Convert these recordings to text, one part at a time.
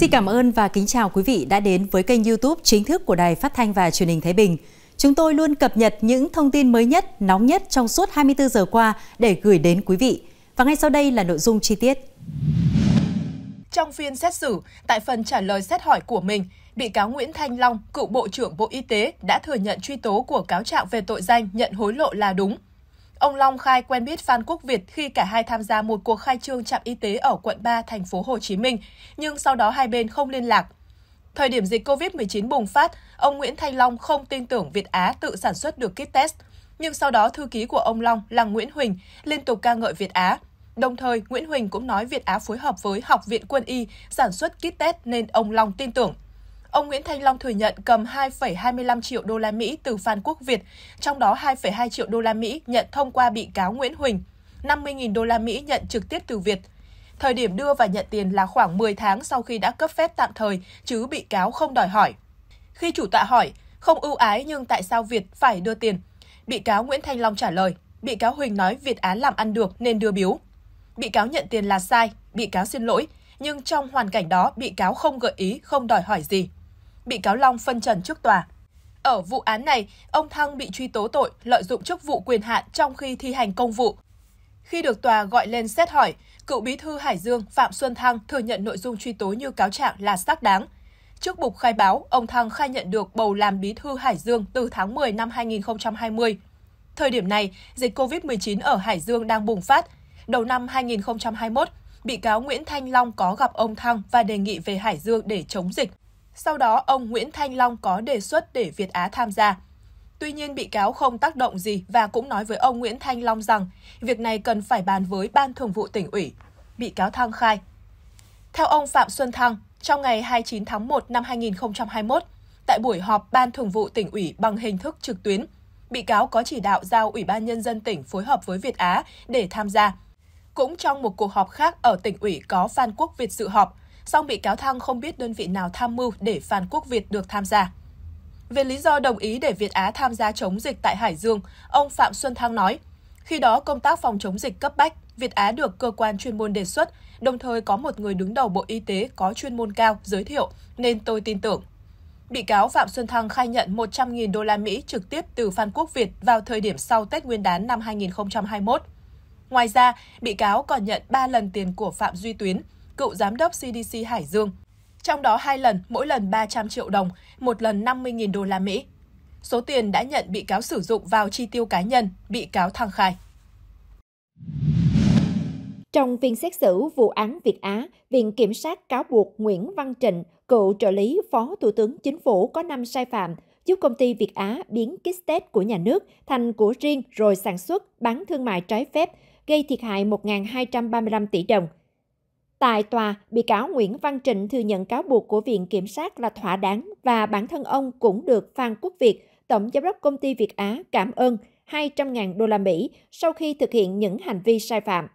Xin cảm ơn và kính chào quý vị đã đến với kênh YouTube chính thức của Đài Phát thanh và Truyền hình Thái Bình. Chúng tôi luôn cập nhật những thông tin mới nhất, nóng nhất trong suốt 24 giờ qua để gửi đến quý vị. Và ngay sau đây là nội dung chi tiết. Trong phiên xét xử, tại phần trả lời xét hỏi của mình, bị cáo Nguyễn Thanh Long, cựu Bộ trưởng Bộ Y tế đã thừa nhận truy tố của cáo trạng về tội danh nhận hối lộ là đúng, Ông Long khai quen biết Phan Quốc Việt khi cả hai tham gia một cuộc khai trương trạm y tế ở quận 3, thành phố Hồ Chí Minh, nhưng sau đó hai bên không liên lạc. Thời điểm dịch COVID-19 bùng phát, ông Nguyễn Thanh Long không tin tưởng Việt Á tự sản xuất được kit test, nhưng sau đó thư ký của ông Long là Nguyễn Huỳnh liên tục ca ngợi Việt Á. Đồng thời, Nguyễn Huỳnh cũng nói Việt Á phối hợp với Học viện Quân y sản xuất kit test nên ông Long tin tưởng. Ông Nguyễn Thanh Long thừa nhận cầm 2,25 triệu đô la Mỹ từ Phan Quốc Việt, trong đó 2,2 triệu đô la Mỹ nhận thông qua bị cáo Nguyễn Huỳnh, 50.000 đô la Mỹ nhận trực tiếp từ Việt. Thời điểm đưa và nhận tiền là khoảng 10 tháng sau khi đã cấp phép tạm thời, chứ bị cáo không đòi hỏi. Khi chủ tọa hỏi, không ưu ái nhưng tại sao Việt phải đưa tiền? Bị cáo Nguyễn Thanh Long trả lời, bị cáo Huỳnh nói Việt án làm ăn được nên đưa biếu. Bị cáo nhận tiền là sai, bị cáo xin lỗi, nhưng trong hoàn cảnh đó bị cáo không gợi ý, không đòi hỏi gì bị cáo Long phân trần trước tòa. Ở vụ án này, ông Thăng bị truy tố tội lợi dụng chức vụ quyền hạn trong khi thi hành công vụ. Khi được tòa gọi lên xét hỏi, cựu bí thư Hải Dương Phạm Xuân Thăng thừa nhận nội dung truy tố như cáo trạng là xác đáng. Trước bục khai báo, ông Thăng khai nhận được bầu làm bí thư Hải Dương từ tháng 10 năm 2020. Thời điểm này, dịch COVID-19 ở Hải Dương đang bùng phát. Đầu năm 2021, bị cáo Nguyễn Thanh Long có gặp ông Thăng và đề nghị về Hải Dương để chống dịch. Sau đó, ông Nguyễn Thanh Long có đề xuất để Việt Á tham gia. Tuy nhiên, bị cáo không tác động gì và cũng nói với ông Nguyễn Thanh Long rằng việc này cần phải bàn với Ban Thường vụ tỉnh ủy. Bị cáo Thăng khai. Theo ông Phạm Xuân Thăng, trong ngày 29 tháng 1 năm 2021, tại buổi họp Ban Thường vụ tỉnh ủy bằng hình thức trực tuyến, bị cáo có chỉ đạo giao Ủy ban Nhân dân tỉnh phối hợp với Việt Á để tham gia. Cũng trong một cuộc họp khác ở tỉnh ủy có Phan Quốc Việt dự họp, song bị cáo Thăng không biết đơn vị nào tham mưu để Phan Quốc Việt được tham gia. Về lý do đồng ý để Việt Á tham gia chống dịch tại Hải Dương, ông Phạm Xuân Thăng nói, khi đó công tác phòng chống dịch cấp bách, Việt Á được cơ quan chuyên môn đề xuất, đồng thời có một người đứng đầu Bộ Y tế có chuyên môn cao giới thiệu, nên tôi tin tưởng. Bị cáo Phạm Xuân Thăng khai nhận 100.000 đô la Mỹ trực tiếp từ Phan Quốc Việt vào thời điểm sau Tết Nguyên đán năm 2021. Ngoài ra, bị cáo còn nhận 3 lần tiền của Phạm Duy Tuyến, cựu giám đốc CDC Hải Dương. Trong đó hai lần, mỗi lần 300 triệu đồng, một lần 50.000 đô la Mỹ. Số tiền đã nhận bị cáo sử dụng vào chi tiêu cá nhân, bị cáo thăng khai. Trong phiên xét xử vụ án Việt Á, Viện Kiểm sát cáo buộc Nguyễn Văn Trịnh, cựu trợ lý Phó Thủ tướng Chính phủ có 5 sai phạm, giúp công ty Việt Á biến kit test của nhà nước thành của riêng rồi sản xuất, bán thương mại trái phép, gây thiệt hại 1.235 tỷ đồng – Tại tòa, bị cáo Nguyễn Văn Trịnh thừa nhận cáo buộc của Viện Kiểm sát là thỏa đáng và bản thân ông cũng được Phan Quốc Việt, Tổng Giám đốc Công ty Việt Á cảm ơn 200.000 đô la Mỹ sau khi thực hiện những hành vi sai phạm.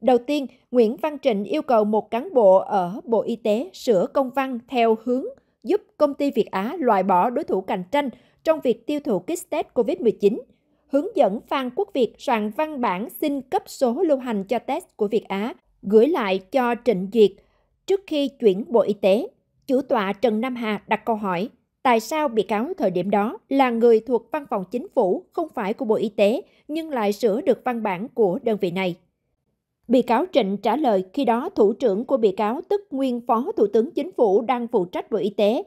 Đầu tiên, Nguyễn Văn Trịnh yêu cầu một cán bộ ở Bộ Y tế sửa công văn theo hướng giúp công ty Việt Á loại bỏ đối thủ cạnh tranh trong việc tiêu thụ kit test COVID-19, hướng dẫn Phan Quốc Việt soạn văn bản xin cấp số lưu hành cho test của Việt Á gửi lại cho Trịnh Duyệt trước khi chuyển Bộ Y tế. Chủ tọa Trần Nam Hà đặt câu hỏi tại sao bị cáo thời điểm đó là người thuộc văn phòng chính phủ không phải của Bộ Y tế nhưng lại sửa được văn bản của đơn vị này. Bị cáo Trịnh trả lời khi đó thủ trưởng của bị cáo tức nguyên phó thủ tướng chính phủ đang phụ trách Bộ Y tế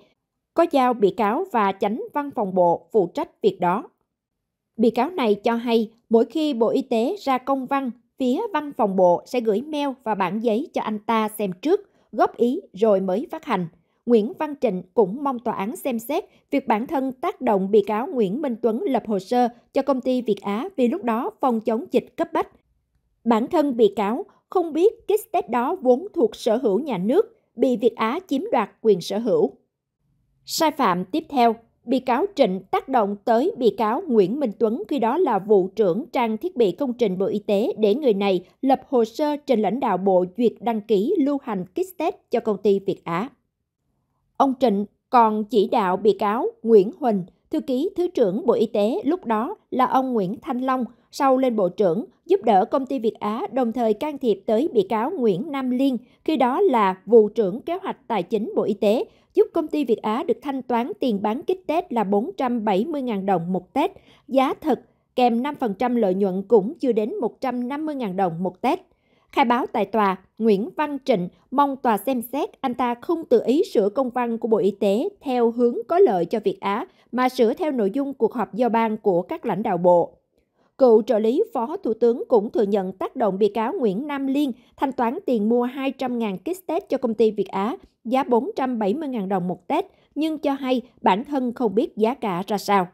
có giao bị cáo và chánh văn phòng bộ phụ trách việc đó. Bị cáo này cho hay mỗi khi Bộ Y tế ra công văn phía văn phòng bộ sẽ gửi mail và bản giấy cho anh ta xem trước, góp ý rồi mới phát hành. Nguyễn Văn Trịnh cũng mong tòa án xem xét việc bản thân tác động bị cáo Nguyễn Minh Tuấn lập hồ sơ cho công ty Việt Á vì lúc đó phòng chống dịch cấp bách. Bản thân bị cáo không biết kit test đó vốn thuộc sở hữu nhà nước, bị Việt Á chiếm đoạt quyền sở hữu. Sai phạm tiếp theo – bị cáo Trịnh tác động tới bị cáo Nguyễn Minh Tuấn khi đó là vụ trưởng trang thiết bị công trình Bộ Y tế để người này lập hồ sơ trình lãnh đạo bộ duyệt đăng ký lưu hành kit test cho công ty Việt Á. Ông Trịnh còn chỉ đạo bị cáo Nguyễn Huỳnh, thư ký Thứ trưởng Bộ Y tế lúc đó là ông Nguyễn Thanh Long, sau lên Bộ trưởng, giúp đỡ công ty Việt Á đồng thời can thiệp tới bị cáo Nguyễn Nam Liên, khi đó là vụ trưởng kế hoạch tài chính Bộ Y tế, giúp công ty Việt Á được thanh toán tiền bán kích Tết là 470.000 đồng một Tết, giá thật kèm 5% lợi nhuận cũng chưa đến 150.000 đồng một Tết. Khai báo tại tòa, Nguyễn Văn Trịnh mong tòa xem xét anh ta không tự ý sửa công văn của Bộ Y tế theo hướng có lợi cho Việt Á mà sửa theo nội dung cuộc họp giao ban của các lãnh đạo bộ. Cựu trợ lý Phó Thủ tướng cũng thừa nhận tác động bị cáo Nguyễn Nam Liên thanh toán tiền mua 200.000 kit test cho công ty Việt Á, giá 470.000 đồng một test, nhưng cho hay bản thân không biết giá cả ra sao.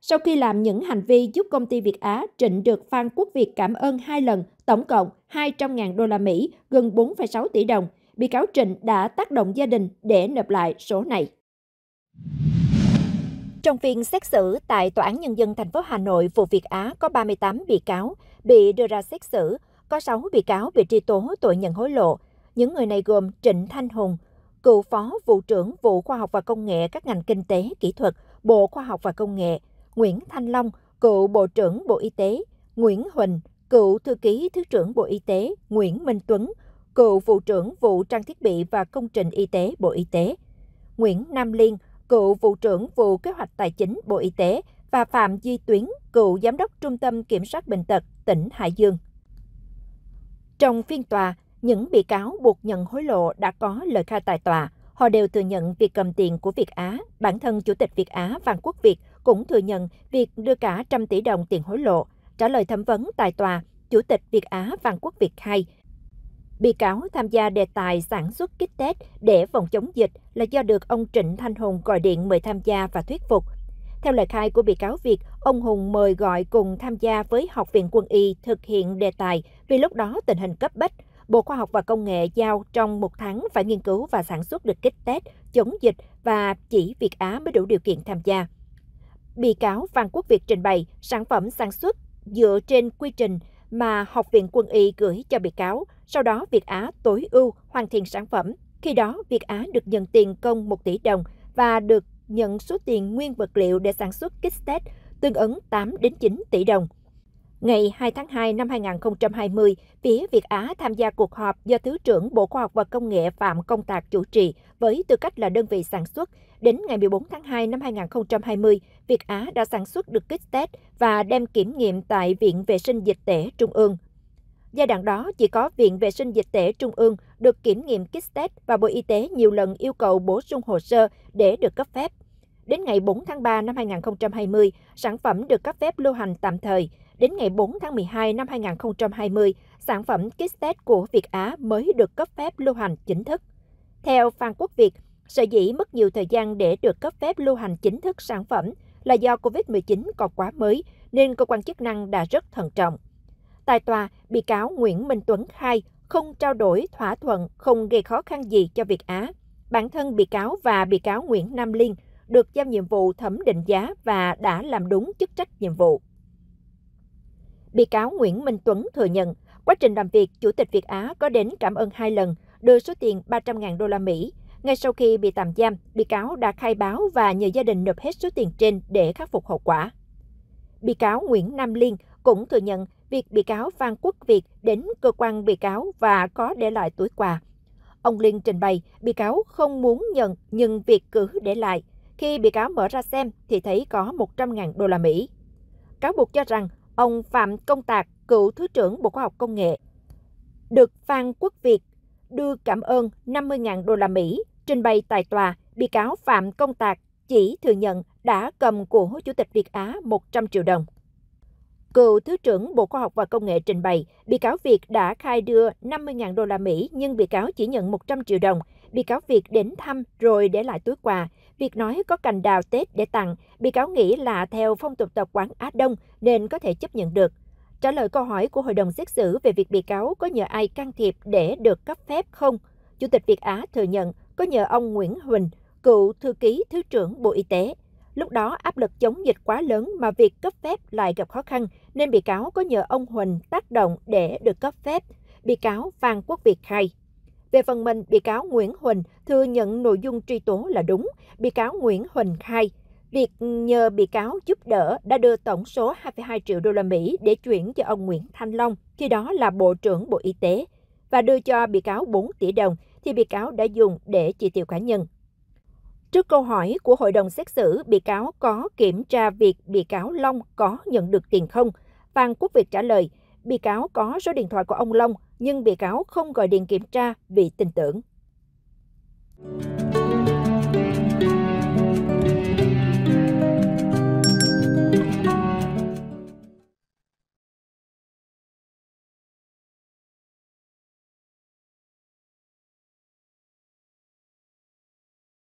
Sau khi làm những hành vi giúp công ty Việt Á, Trịnh được Phan Quốc Việt cảm ơn hai lần, tổng cộng 200.000 đô la Mỹ, gần 4,6 tỷ đồng. Bị cáo Trịnh đã tác động gia đình để nộp lại số này. Trong phiên xét xử tại Tòa án Nhân dân thành phố Hà Nội, vụ Việt Á có 38 bị cáo bị đưa ra xét xử, có 6 bị cáo bị truy tố tội nhận hối lộ. Những người này gồm Trịnh Thanh Hùng, cựu phó vụ trưởng vụ khoa học và công nghệ các ngành kinh tế kỹ thuật, Bộ Khoa học và Công nghệ, Nguyễn Thanh Long, cựu Bộ trưởng Bộ Y tế, Nguyễn Huỳnh, cựu thư ký Thứ trưởng Bộ Y tế, Nguyễn Minh Tuấn, cựu vụ trưởng vụ trang thiết bị và công trình y tế Bộ Y tế, Nguyễn Nam Liên, cựu vụ trưởng vụ kế hoạch tài chính Bộ Y tế và Phạm Duy Tuyến, cựu giám đốc Trung tâm Kiểm soát Bệnh tật tỉnh Hải Dương. Trong phiên tòa, những bị cáo buộc nhận hối lộ đã có lời khai tại tòa. Họ đều thừa nhận việc cầm tiền của Việt Á. Bản thân Chủ tịch Việt Á Văn Quốc Việt cũng thừa nhận việc đưa cả trăm tỷ đồng tiền hối lộ. Trả lời thẩm vấn tại tòa, Chủ tịch Việt Á Văn Quốc Việt khai Bị cáo tham gia đề tài sản xuất kích test để phòng chống dịch là do được ông Trịnh Thanh Hùng gọi điện mời tham gia và thuyết phục. Theo lời khai của bị cáo Việt, ông Hùng mời gọi cùng tham gia với Học viện Quân y thực hiện đề tài vì lúc đó tình hình cấp bách. Bộ Khoa học và Công nghệ giao trong một tháng phải nghiên cứu và sản xuất được kích test chống dịch và chỉ Việt Á mới đủ điều kiện tham gia. Bị cáo Phan Quốc Việt trình bày sản phẩm sản xuất dựa trên quy trình mà Học viện Quân y gửi cho bị cáo, sau đó Việt Á tối ưu hoàn thiện sản phẩm. Khi đó, Việt Á được nhận tiền công 1 tỷ đồng và được nhận số tiền nguyên vật liệu để sản xuất kit test tương ứng 8 đến 9 tỷ đồng. Ngày 2 tháng 2 năm 2020, phía Việt Á tham gia cuộc họp do Thứ trưởng Bộ Khoa học và Công nghệ Phạm Công Tạc chủ trì với tư cách là đơn vị sản xuất. Đến ngày 14 tháng 2 năm 2020, Việt Á đã sản xuất được kit test và đem kiểm nghiệm tại Viện Vệ sinh Dịch tễ Trung ương. Giai đoạn đó, chỉ có Viện Vệ sinh Dịch tễ Trung ương được kiểm nghiệm kit test và Bộ Y tế nhiều lần yêu cầu bổ sung hồ sơ để được cấp phép. Đến ngày 4 tháng 3 năm 2020, sản phẩm được cấp phép lưu hành tạm thời – Đến ngày 4 tháng 12 năm 2020, sản phẩm kit test của Việt Á mới được cấp phép lưu hành chính thức. Theo Phan Quốc Việt, sở dĩ mất nhiều thời gian để được cấp phép lưu hành chính thức sản phẩm là do COVID-19 còn quá mới nên cơ quan chức năng đã rất thận trọng. Tại tòa, bị cáo Nguyễn Minh Tuấn khai không trao đổi, thỏa thuận, không gây khó khăn gì cho Việt Á. Bản thân bị cáo và bị cáo Nguyễn Nam Liên được giao nhiệm vụ thẩm định giá và đã làm đúng chức trách nhiệm vụ. Bị cáo Nguyễn Minh Tuấn thừa nhận, quá trình làm việc, Chủ tịch Việt Á có đến cảm ơn hai lần, đưa số tiền 300.000 đô la Mỹ. Ngay sau khi bị tạm giam, bị cáo đã khai báo và nhờ gia đình nộp hết số tiền trên để khắc phục hậu quả. Bị cáo Nguyễn Nam Liên cũng thừa nhận việc bị cáo Phan Quốc Việt đến cơ quan bị cáo và có để lại túi quà. Ông Liên trình bày, bị cáo không muốn nhận nhưng việc cứ để lại. Khi bị cáo mở ra xem thì thấy có 100.000 đô la Mỹ. Cáo buộc cho rằng ông Phạm Công Tạc, cựu Thứ trưởng Bộ Khoa học Công nghệ, được Phan Quốc Việt đưa cảm ơn 50.000 đô la Mỹ trình bày tại tòa, bị cáo Phạm Công Tạc chỉ thừa nhận đã cầm của Chủ tịch Việt Á 100 triệu đồng. Cựu Thứ trưởng Bộ Khoa học và Công nghệ trình bày, bị cáo Việt đã khai đưa 50.000 đô la Mỹ nhưng bị cáo chỉ nhận 100 triệu đồng Bị cáo Việt đến thăm rồi để lại túi quà. Việt nói có cành đào Tết để tặng, bị cáo nghĩ là theo phong tục tập quán Á Đông nên có thể chấp nhận được. Trả lời câu hỏi của hội đồng xét xử về việc bị cáo có nhờ ai can thiệp để được cấp phép không, Chủ tịch Việt Á thừa nhận có nhờ ông Nguyễn Huỳnh, cựu thư ký Thứ trưởng Bộ Y tế. Lúc đó áp lực chống dịch quá lớn mà việc cấp phép lại gặp khó khăn nên bị cáo có nhờ ông Huỳnh tác động để được cấp phép. Bị cáo Phan Quốc Việt khai. Về phần mình, bị cáo Nguyễn Huỳnh thừa nhận nội dung truy tố là đúng. Bị cáo Nguyễn Huỳnh khai, việc nhờ bị cáo giúp đỡ đã đưa tổng số 2,2 triệu đô la Mỹ để chuyển cho ông Nguyễn Thanh Long, khi đó là Bộ trưởng Bộ Y tế, và đưa cho bị cáo 4 tỷ đồng thì bị cáo đã dùng để chi tiêu cá nhân. Trước câu hỏi của hội đồng xét xử, bị cáo có kiểm tra việc bị cáo Long có nhận được tiền không? Phan Quốc Việt trả lời, bị cáo có số điện thoại của ông Long nhưng bị cáo không gọi điện kiểm tra vì tin tưởng.